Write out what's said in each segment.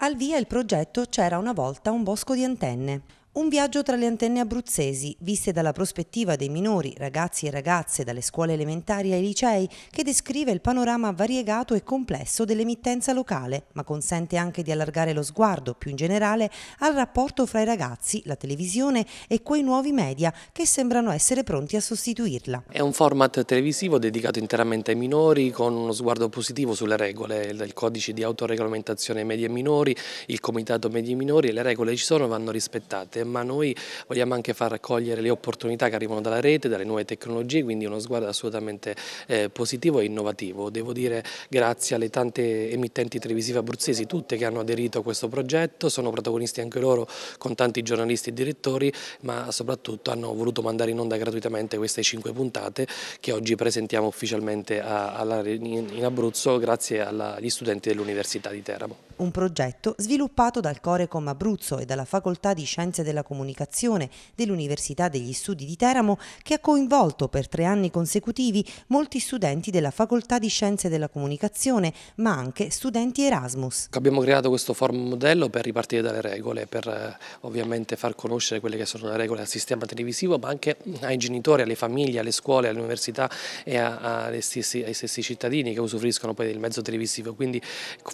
Al via il progetto C'era una volta un bosco di antenne, un viaggio tra le antenne abruzzesi, viste dalla prospettiva dei minori, ragazzi e ragazze dalle scuole elementari ai licei, che descrive il panorama variegato e complesso dell'emittenza locale, ma consente anche di allargare lo sguardo più in generale al rapporto fra i ragazzi, la televisione e quei nuovi media che sembrano essere pronti a sostituirla. È un format televisivo dedicato interamente ai minori con uno sguardo positivo sulle regole, il codice di autoregolamentazione media e minori, il comitato media e minori e le regole ci sono vanno rispettate ma noi vogliamo anche far raccogliere le opportunità che arrivano dalla rete, dalle nuove tecnologie, quindi uno sguardo assolutamente eh, positivo e innovativo. Devo dire grazie alle tante emittenti televisive abruzzesi, tutte che hanno aderito a questo progetto, sono protagonisti anche loro con tanti giornalisti e direttori, ma soprattutto hanno voluto mandare in onda gratuitamente queste cinque puntate che oggi presentiamo ufficialmente a, alla, in Abruzzo grazie alla, agli studenti dell'Università di Teramo. Un progetto sviluppato dal Corecom Abruzzo e dalla Facoltà di Scienze della Comunicazione dell'Università degli Studi di Teramo che ha coinvolto per tre anni consecutivi molti studenti della Facoltà di Scienze della Comunicazione, ma anche studenti Erasmus. Abbiamo creato questo forum modello per ripartire dalle regole, per eh, ovviamente far conoscere quelle che sono le regole al sistema televisivo, ma anche ai genitori, alle famiglie, alle scuole, alle università e a, a stessi, ai stessi cittadini che usufruiscono poi del mezzo televisivo. Quindi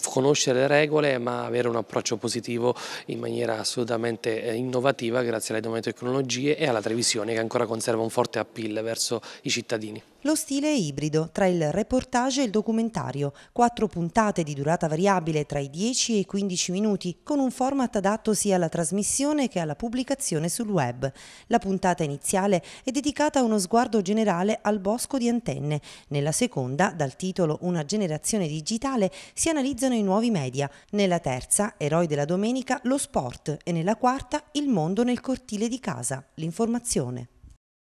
conoscere le regole ma avere un approccio positivo in maniera assolutamente innovativa eh, innovativa grazie alle nuove tecnologie e alla televisione che ancora conserva un forte appeal verso i cittadini. Lo stile è ibrido tra il reportage e il documentario, quattro puntate di durata variabile tra i 10 e i 15 minuti, con un format adatto sia alla trasmissione che alla pubblicazione sul web. La puntata iniziale è dedicata a uno sguardo generale al bosco di antenne. Nella seconda, dal titolo Una generazione digitale, si analizzano i nuovi media. Nella terza, Eroi della domenica, lo sport e nella quarta, Il mondo nel cortile di casa, l'informazione.